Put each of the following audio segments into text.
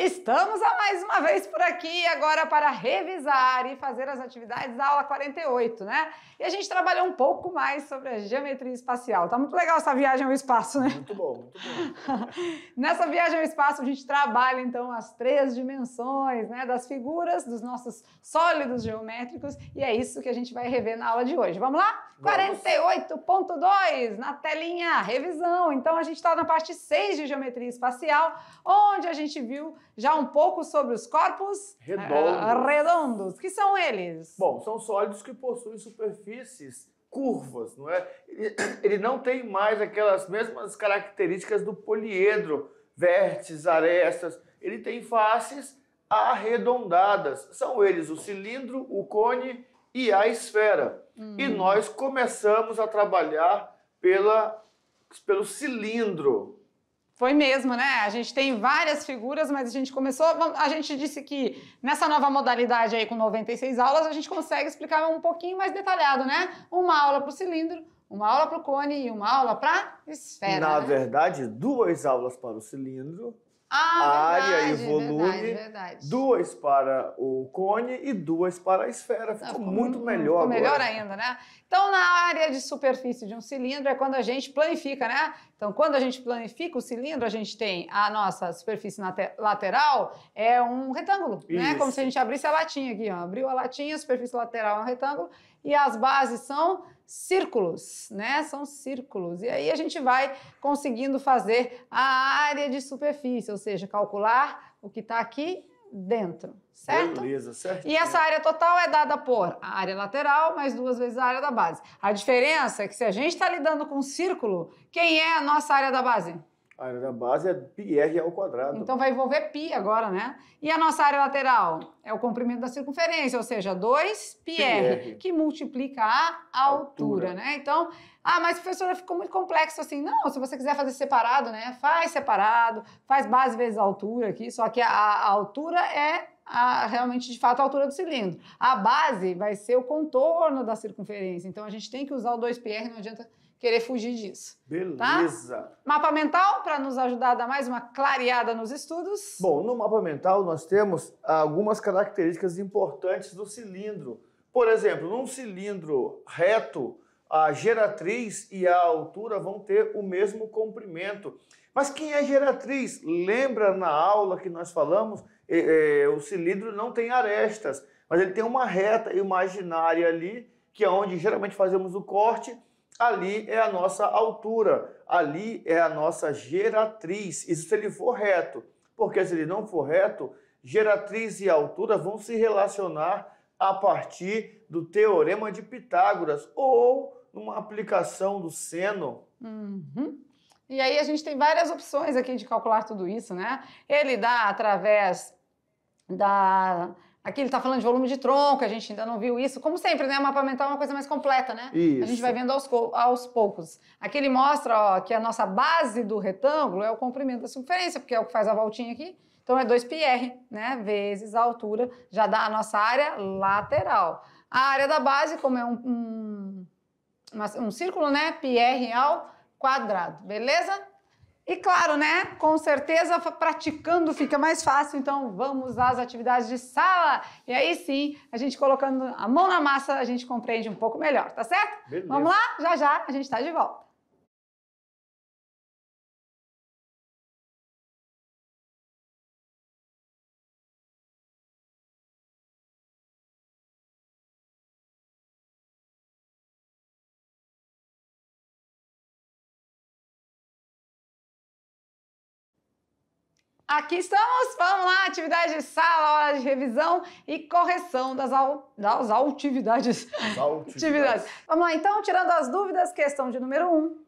Estamos a mais uma vez por aqui agora para revisar e fazer as atividades da aula 48, né? E a gente trabalhou um pouco mais sobre a geometria espacial. Tá muito legal essa viagem ao espaço, né? Muito bom, muito bom. Nessa viagem ao espaço a gente trabalha então as três dimensões, né, das figuras, dos nossos sólidos geométricos e é isso que a gente vai rever na aula de hoje. Vamos lá? 48.2 na telinha, revisão. Então a gente está na parte 6 de geometria espacial, onde a gente viu já um pouco sobre os corpos eh, redondos. Ah, redondos. Que são eles? Bom, são sólidos que possuem superfícies curvas, não é? Ele não tem mais aquelas mesmas características do poliedro, vértices, arestas. Ele tem faces arredondadas. São eles o cilindro, o cone e a esfera. Hum. E nós começamos a trabalhar pela, pelo cilindro, foi mesmo, né? A gente tem várias figuras, mas a gente começou. A gente disse que nessa nova modalidade aí com 96 aulas, a gente consegue explicar um pouquinho mais detalhado, né? Uma aula para o cilindro, uma aula para o cone e uma aula para esfera. Na né? verdade, duas aulas para o cilindro, ah, área verdade, e volume, verdade, verdade. duas para o cone e duas para a esfera. Ficou, ficou muito, muito melhor ficou agora. melhor ainda, né? Então, na área de superfície de um cilindro é quando a gente planifica, né? Então, quando a gente planifica o cilindro, a gente tem a nossa superfície lateral é um retângulo, né? Isso. né? Como se a gente abrisse a latinha aqui, ó. Abriu a latinha, a superfície lateral é um retângulo e as bases são círculos, né? São círculos. E aí a gente vai conseguindo fazer a área de superfície, ou seja, calcular o que está aqui dentro, certo? Beleza, certo. E essa área total é dada por a área lateral mais duas vezes a área da base. A diferença é que se a gente está lidando com um círculo, quem é a nossa área da base? A área da base é πr ao quadrado. Então vai envolver π agora, né? E a nossa área lateral é o comprimento da circunferência, ou seja, 2πr, que multiplica a altura, altura, né? Então, ah, mas professora, ficou muito complexo assim. Não, se você quiser fazer separado, né? Faz separado, faz base vezes altura aqui, só que a, a altura é a, realmente, de fato, a altura do cilindro. A base vai ser o contorno da circunferência. Então, a gente tem que usar o 2πr, não adianta querer fugir disso. Tá? Beleza. Tá? Mapa mental, para nos ajudar a dar mais uma clareada nos estudos. Bom, no mapa mental nós temos algumas características importantes do cilindro. Por exemplo, num cilindro reto, a geratriz e a altura vão ter o mesmo comprimento. Mas quem é geratriz? Lembra na aula que nós falamos, é, é, o cilindro não tem arestas, mas ele tem uma reta imaginária ali, que é onde geralmente fazemos o corte, ali é a nossa altura, ali é a nossa geratriz. Isso se ele for reto, porque se ele não for reto, geratriz e altura vão se relacionar a partir do teorema de Pitágoras ou numa aplicação do seno. Uhum. E aí a gente tem várias opções aqui de calcular tudo isso, né? Ele dá através da Aqui ele está falando de volume de tronco, a gente ainda não viu isso. Como sempre, né? O mapa mental é uma coisa mais completa, né? Isso. A gente vai vendo aos, aos poucos. Aqui ele mostra ó, que a nossa base do retângulo é o comprimento da circunferência, porque é o que faz a voltinha aqui. Então é 2πr, né? Vezes a altura, já dá a nossa área lateral. A área da base, como é um, um, um círculo, né? πr ao quadrado, beleza? E claro, né? Com certeza, praticando fica mais fácil, então vamos às atividades de sala. E aí sim, a gente colocando a mão na massa, a gente compreende um pouco melhor, tá certo? Beleza. Vamos lá? Já já a gente está de volta. Aqui estamos, vamos lá, atividade de sala, hora de revisão e correção das, al, das altividades. As Vamos lá, então, tirando as dúvidas, questão de número 1. Um.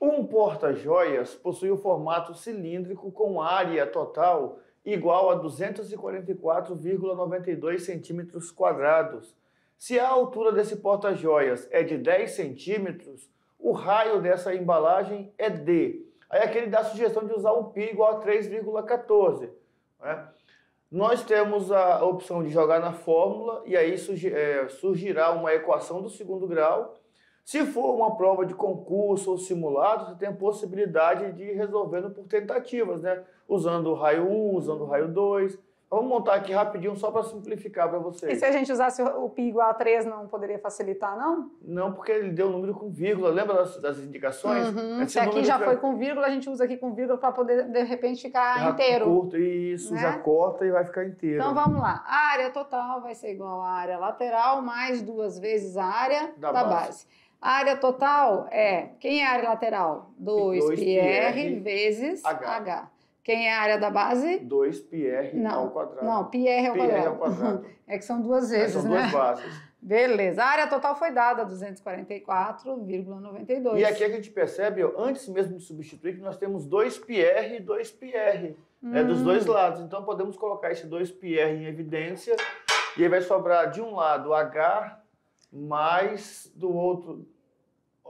Um porta-joias possui o um formato cilíndrico com área total igual a 244,92 centímetros quadrados. Se a altura desse porta-joias é de 10 centímetros, o raio dessa embalagem é D. Aí aqui ele dá a sugestão de usar um π igual a 3,14. Né? Nós temos a opção de jogar na fórmula e aí é, surgirá uma equação do segundo grau. Se for uma prova de concurso ou simulado, você tem a possibilidade de ir resolvendo por tentativas, né? usando o raio 1, usando o raio 2 Vamos montar aqui rapidinho só para simplificar para vocês. E se a gente usasse o π igual a 3, não poderia facilitar, não? Não, porque ele deu o um número com vírgula. Lembra das, das indicações? Uhum. Se aqui é já foi com vírgula, a gente usa aqui com vírgula para poder, de repente, ficar já inteiro. Curto, isso, né? já corta e vai ficar inteiro. Então vamos lá. A área total vai ser igual à área lateral mais duas vezes a área da, da base. base. A área total é... Quem é a área lateral? 2πr vezes H. H. Quem é a área da base? 2πr não, ao quadrado. Não, pr ao quadrado. Ao quadrado. é que são duas vezes, é, são né? São duas bases. Beleza. A área total foi dada, 244,92. E aqui é que a gente percebe, antes mesmo de substituir, que nós temos 2πr e 2πr, hum. né, dos hum. dois lados. Então, podemos colocar esse 2πr em evidência e aí vai sobrar, de um lado, h mais do outro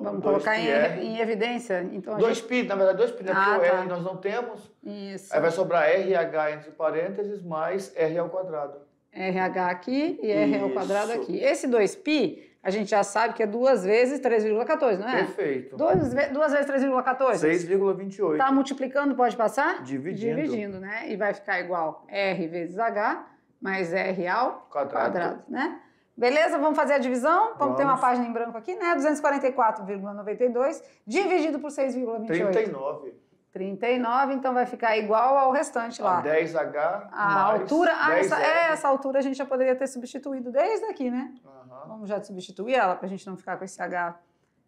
Vamos colocar em, é. em, evidência. Então, dois gente... PI, na verdade, dois PI, né? Ah, porque tá. o R tá. nós não temos. Isso. Aí vai sobrar RH entre parênteses mais R ao quadrado. RH aqui e R ao quadrado aqui. Esse 2π, a gente já sabe que é duas vezes 3,14, não é? Perfeito. Duas, duas vezes 3,14? 6,28. Está multiplicando, pode passar? Dividindo. Dividindo, né? E vai ficar igual R vezes H mais R ao quadrado, quadrado né? Beleza? Vamos fazer a divisão? Vamos, Vamos. ter uma página em branco aqui, né? 244,92 dividido por 6,28. 39. 39, então vai ficar igual ao restante lá. A 10H. A altura. Ah, essa, é, essa altura a gente já poderia ter substituído desde aqui, né? Uhum. Vamos já substituir ela para a gente não ficar com esse H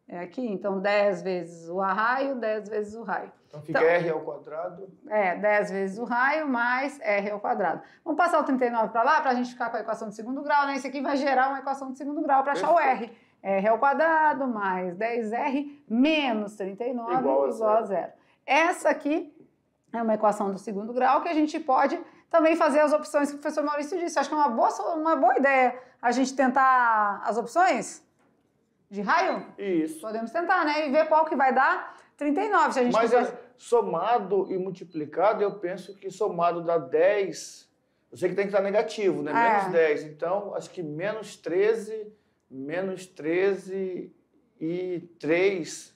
é aqui, então 10 vezes o raio, 10 vezes o raio. Então fica então, R ao quadrado. É, 10 vezes o raio mais R ao quadrado. Vamos passar o 39 para lá para a gente ficar com a equação de segundo grau, né? Isso aqui vai gerar uma equação de segundo grau para achar o R. R ao quadrado mais 10R menos 39 igual a, igual a zero. Essa aqui é uma equação do segundo grau que a gente pode também fazer as opções que o professor Maurício disse. Acho que é uma boa, uma boa ideia a gente tentar as opções. De raio? Isso. Podemos tentar, né? E ver qual que vai dar 39, se a gente Mas quiser. é somado e multiplicado, eu penso que somado dá 10. Eu sei que tem que estar negativo, né? É. Menos 10. Então, acho que menos 13, menos 13 e 3.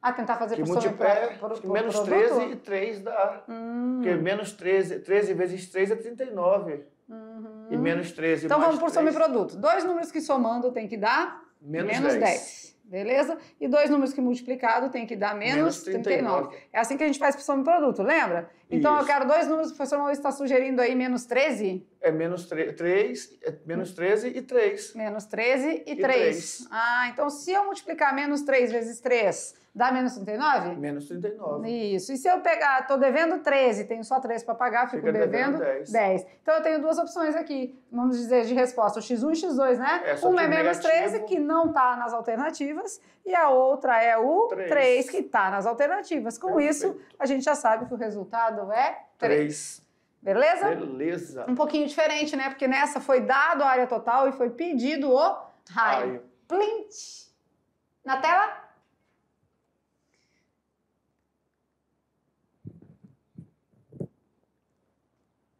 Ah, tentar fazer que por multiplica, sobre, é, Menos produto? 13 e 3 dá. Hum. Porque menos 13, 13 vezes 3 é 39. Uhum. E menos 13 Então vamos por 3. e produto. Dois números que somando tem que dar menos, menos 10. 10. Beleza? E dois números que multiplicado tem que dar menos, menos 39. 39. É assim que a gente faz para o soma produto, lembra? Então Isso. eu quero dois números, o professor Maurício está sugerindo aí menos 13 é menos 3, é menos 13 e 3. Menos 13 e, 3. Ah, então se eu multiplicar menos 3 vezes 3, dá menos 39? Menos 39. Isso. E se eu pegar, estou devendo 13, tenho só 3 para pagar, fico Fica devendo, devendo 10. 10. Então eu tenho duas opções aqui, vamos dizer, de resposta, o x1 e x2, né? É, Uma é menos negativo. 13, que não está nas alternativas, e a outra é o 3, 3 que está nas alternativas. Com Perfeito. isso, a gente já sabe que o resultado é 3. 3. Beleza? Beleza. Um pouquinho diferente, né? Porque nessa foi dado a área total e foi pedido o raio. raio. Plint. Na tela?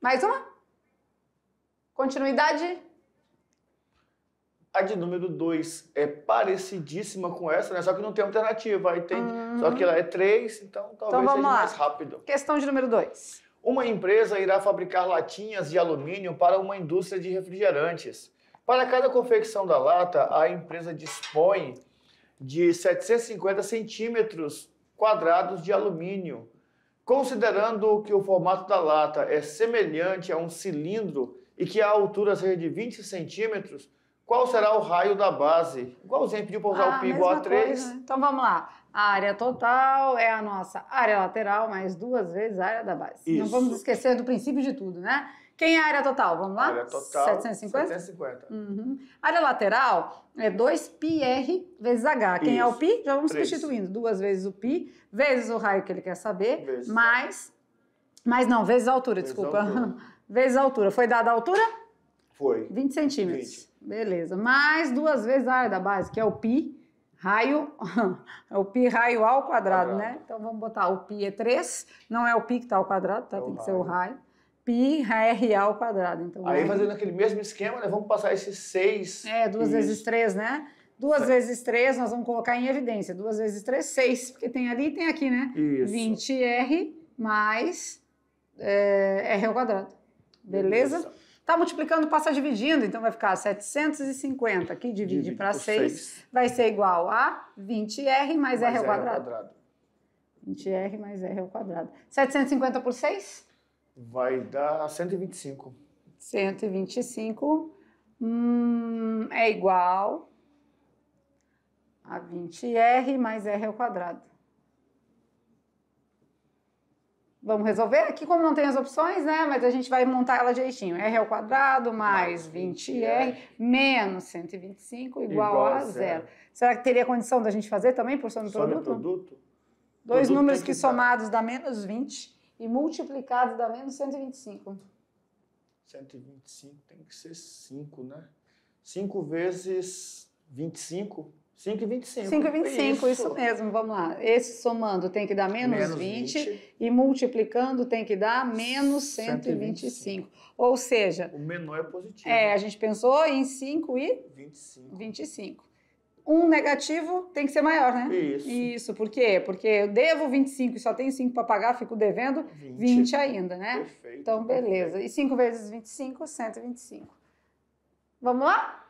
Mais uma? Continuidade? A de número 2 é parecidíssima com essa, né? Só que não tem alternativa. Aí tem... Uhum. Só que uhum. ela é 3, então talvez então, seja lá. mais rápido. Questão de número 2 uma empresa irá fabricar latinhas de alumínio para uma indústria de refrigerantes. Para cada confecção da lata, a empresa dispõe de 750 centímetros quadrados de alumínio. Considerando que o formato da lata é semelhante a um cilindro e que a altura seja de 20 centímetros, qual será o raio da base? Igualzinho, pediu para usar ah, o π a 3. Coisa. Então vamos lá. A área total é a nossa área lateral, mais duas vezes a área da base. Isso. Não vamos esquecer do princípio de tudo, né? Quem é a área total? Vamos lá? A área total. 750? 750. Uhum. Área lateral é 2πr vezes h. Quem Isso. é o π? Já vamos 3. substituindo. Duas vezes o π, vezes o raio que ele quer saber, vezes mais. Mas não, vezes a altura, vezes desculpa. A altura. vezes a altura. Foi dada a altura? Foi. 20 centímetros. 20. Beleza. Mais duas vezes a área da base, que é o π raio, é o π raio ao quadrado, né? quadrado, né? Então vamos botar o π é 3, não é o π que está ao quadrado, tá? É tem que raio. ser o raio. π r ao quadrado. Então, Aí raio. fazendo aquele mesmo esquema, né? Vamos passar esse 6. É, duas vezes 3, né? Duas vezes 3, nós vamos colocar em evidência. Duas vezes 3, 6, porque tem ali e tem aqui, né? Isso. 20r mais é, r ao quadrado. Beleza? Beleza. Está multiplicando, passa dividindo, então vai ficar 750, que divide, divide para 6, 6, vai ser igual a 20R mais, mais R ao quadrado. quadrado. 20R mais R ao quadrado. 750 por 6? Vai dar 125. 125 hum, é igual a 20R mais R ao quadrado. vamos resolver. Aqui, como não tem as opções, né? Mas a gente vai montar ela direitinho. R ao quadrado mais 20R menos 125 igual, igual a zero. Será que teria condição da gente fazer também por soma produto? produto? Dois produto números que, que somados dá menos 20 e multiplicados dá menos 125. 125 tem que ser 5, né? 5 vezes 25 5,25. 5,25, isso. isso mesmo, vamos lá. Esse somando tem que dar menos, menos 20, 20, e multiplicando tem que dar menos 125. 125. Ou seja... O menor é positivo. É, a gente pensou em 5 e... 25. 25. Um negativo tem que ser maior, né? Isso. Isso, por quê? Porque eu devo 25 e só tenho 5 para pagar, fico devendo 20, 20 ainda, né? Perfeito. Então, beleza. Perfeito. E 5 vezes 25, 125. Vamos lá?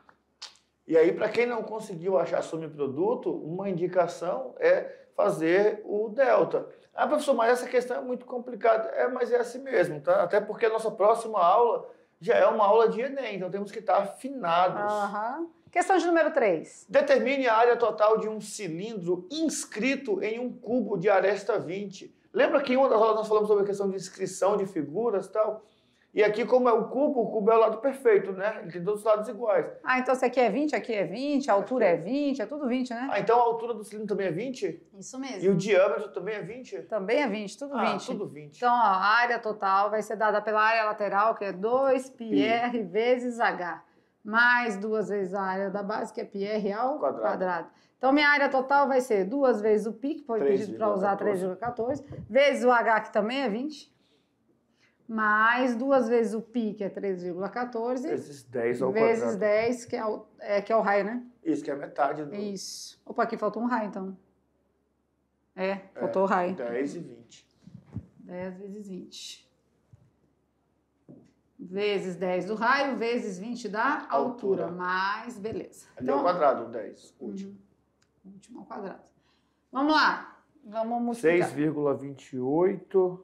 E aí, para quem não conseguiu achar subproduto, uma indicação é fazer o delta. Ah, professor, mas essa questão é muito complicada. É, mas é assim mesmo, tá? Até porque a nossa próxima aula já é uma aula de Enem, então temos que estar afinados. Uhum. Questão de número 3. Determine a área total de um cilindro inscrito em um cubo de aresta 20. Lembra que em uma das aulas nós falamos sobre a questão de inscrição de figuras e tal? E aqui, como é o cubo, o cubo é o lado perfeito, né? Ele tem todos os lados iguais. Ah, então se aqui é 20, aqui é 20, a altura é 20, é tudo 20, né? Ah, então a altura do cilindro também é 20? Isso mesmo. E o diâmetro também é 20? Também é 20, tudo 20. ah, tudo 20. Então, ó, a área total vai ser dada pela área lateral, que é 2πr vezes h, mais duas vezes a área da base, que é πr ao quadrado. quadrado. Então, minha área total vai ser duas vezes o pi, que foi pedido para usar 3,14, vezes o h, que também é 20 mais duas vezes o PI, que é 3,14. Vezes 10 ao Vezes quadrado. 10, que é, o, é, que é o raio, né? Isso, que é a metade do... Isso. Opa, aqui faltou um raio, então. É, é faltou é, o raio. 10 e 20. 10 vezes 20. Vezes 10 do raio, vezes 20 da altura. altura. Mais, beleza. É então, ao quadrado, 10, uhum. último. Último ao quadrado. Vamos lá. Vamos multiplicar. 6,28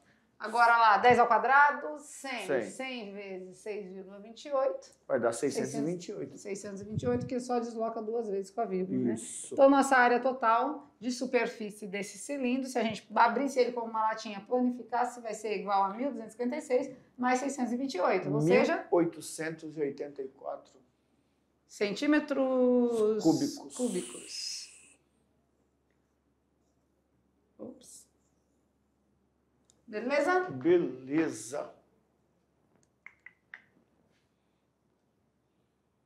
Agora lá, 10 ao quadrado, 100. 100, 100 vezes 6,28. Vai dar 628. 628, que só desloca duas vezes com a vírgula, né? Isso. né? Então, nossa área total de superfície desse cilindro, se a gente abrisse ele como uma latinha, planificasse, vai ser igual a 1.256 mais 628, ou 1884 seja... 1.884 centímetros... Cúbicos. Cúbicos. Beleza? Beleza.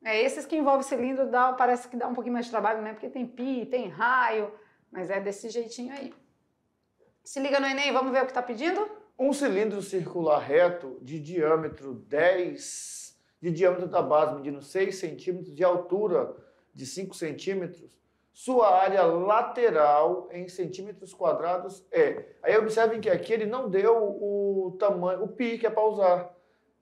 É, esses que envolvem cilindro dá, parece que dá um pouquinho mais de trabalho, né? Porque tem pi, tem raio, mas é desse jeitinho aí. Se liga no Enem, vamos ver o que está pedindo? Um cilindro circular reto de diâmetro 10, de diâmetro da base medindo 6 centímetros, de altura de 5 centímetros, sua área lateral em centímetros quadrados é. Aí observem que aqui ele não deu o tamanho, o pi que é para usar.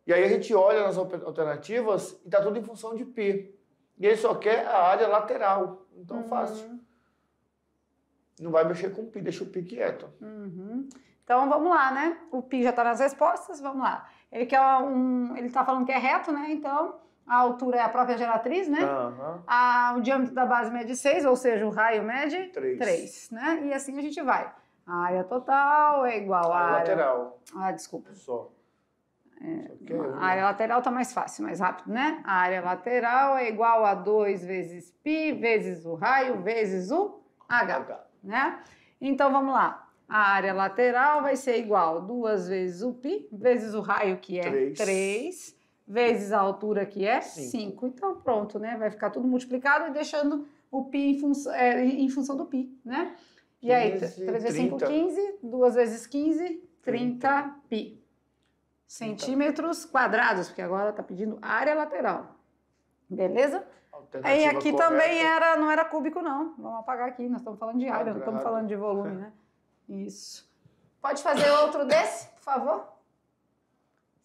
E aí a gente olha nas alternativas e está tudo em função de pi. E ele só quer a área lateral. Então uhum. fácil. Não vai mexer com o pi, deixa o pi quieto. Uhum. Então vamos lá, né? O pi já está nas respostas, vamos lá. Ele quer um, ele está falando que é reto, né? Então a altura é a própria geratriz, né? Uhum. A, o diâmetro da base mede 6, ou seja, o raio mede 3. né? E assim a gente vai. A área total é igual à área... lateral. Ah, desculpa. Só. É, Só é a área lateral está mais fácil, mais rápido, né? A área lateral é igual a 2 vezes π, vezes o raio, vezes o h, h. né? Então, vamos lá. A área lateral vai ser igual a 2 vezes o π, vezes o raio, que é 3. 3 vezes a altura que é 5. Então pronto, né? Vai ficar tudo multiplicado e deixando o π em, func é, em função do π, né? E 15, aí, 3 vezes 5, 15, 2 vezes 15, 30 π. Centímetros quadrados, porque agora está pedindo área lateral. Beleza? E aqui correta. também era, não era cúbico, não. Vamos apagar aqui, nós estamos falando de tá área, Quadrado. não estamos falando de volume, né? Isso. Pode fazer outro desse, por favor?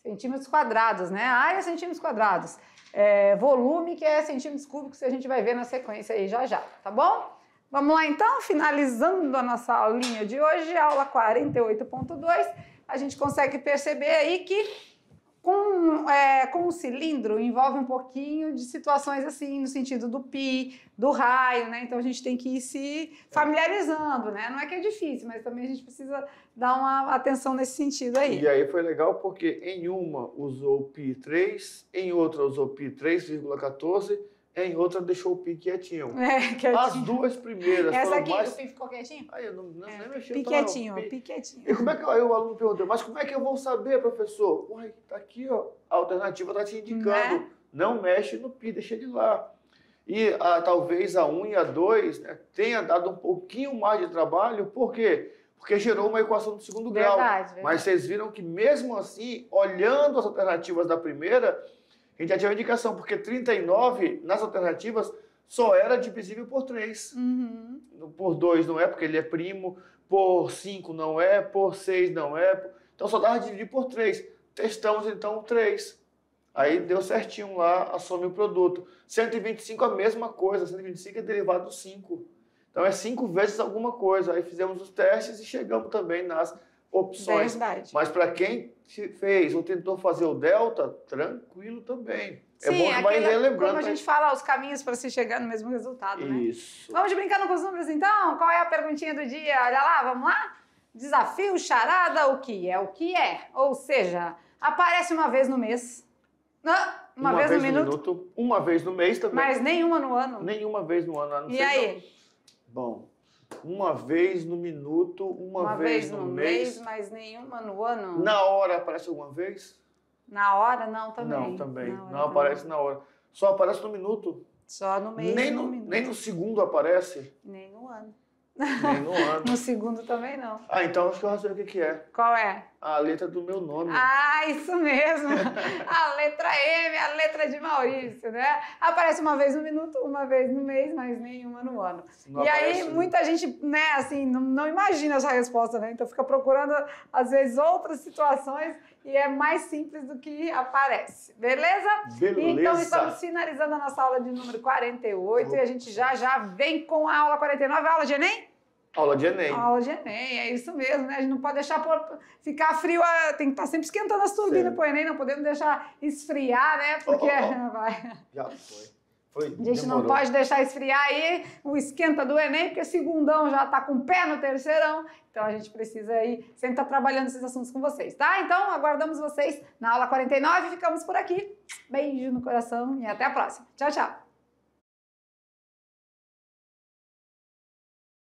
centímetros quadrados, né? Área ah, é centímetros quadrados. É, volume que é centímetros cúbicos a gente vai ver na sequência aí já já, tá bom? Vamos lá então, finalizando a nossa aulinha de hoje, aula 48.2, a gente consegue perceber aí que com, é, com o cilindro envolve um pouquinho de situações assim, no sentido do pi, do raio, né? Então a gente tem que ir se familiarizando, né? Não é que é difícil, mas também a gente precisa dar uma atenção nesse sentido aí. E aí foi legal porque em uma usou pi 3, em outra usou pi 3,14 é, em outra deixou o Pi quietinho. É, quietinho. As duas primeiras. Essa aqui, mais... o Pi ficou quietinho? Aí eu não, não é, nem mexi. Pi quietinho, Pi... quietinho. E como é que aí o aluno perguntou, mas como é que eu vou saber, professor? Uai, tá aqui, ó. A alternativa tá te indicando. Não, né? não mexe no Pi, deixa ele lá. E a, ah, talvez a 1 e a 2 né, tenha dado um pouquinho mais de trabalho, por quê? Porque gerou uma equação do segundo verdade, grau. Verdade. Mas vocês viram que, mesmo assim, olhando as alternativas da primeira, a gente já tinha uma indicação, porque 39 nas alternativas só era divisível por 3. Uhum. Por 2 não é, porque ele é primo, por 5 não é, por 6 não é. Então só dava dividir por 3. Testamos então o 3. Aí deu certinho lá, assume o produto. 125 a mesma coisa, 125 é derivado do 5. Então é 5 vezes alguma coisa. Aí fizemos os testes e chegamos também nas opções. Verdade. Mas para quem fez ou tentou fazer o delta, tranquilo também. É Sim, é bom que aquele, Como a né? gente fala, os caminhos para se chegar no mesmo resultado, Isso. né? Isso. Vamos brincando com os números, então? Qual é a perguntinha do dia? Olha lá, vamos lá? Desafio, charada, o que é o que é. Ou seja, aparece uma vez no mês. Uma, uma vez, vez, no, minuto. minuto. Uma vez no mês também. Mas nenhuma no ano. Nenhuma vez no ano. Não e aí? Não. Bom, uma vez no minuto, uma, uma vez, vez, no, no mês. mês, mas nenhuma no ano. Na hora aparece alguma vez? Na hora não também. Não também. Não também. aparece na hora. Só aparece no minuto. Só no mês. Nem no, no nem no segundo aparece. Nem no ano. Nem no ano. no segundo também não. Ah, então acho que eu já sei o que, que é. Qual é? A letra do meu nome. Ah, isso mesmo. a letra M, a letra de Maurício, né? Aparece uma vez no minuto, uma vez no mês, mas nenhuma no ano. Não e aparece, aí né? muita gente, né, assim, não, não imagina essa resposta, né? Então fica procurando, às vezes, outras situações e é mais simples do que aparece. Beleza? Beleza. Então estamos finalizando a nossa aula de número 48 uhum. e a gente já já vem com a aula 49, a aula de Enem? Aula de Enem. Aula de Enem, é isso mesmo, né? A gente não pode deixar por... ficar frio, a... tem que estar tá sempre esquentando as turbinas para o Enem, não podemos deixar esfriar, né? Porque oh, oh, oh. vai. Já foi. Foi, a gente demorou. não pode deixar esfriar aí o esquenta do Enem, porque segundão já está com o pé no terceirão. Então a gente precisa aí sempre estar tá trabalhando esses assuntos com vocês, tá? Então aguardamos vocês na aula 49. Ficamos por aqui. Beijo no coração e até a próxima. Tchau, tchau.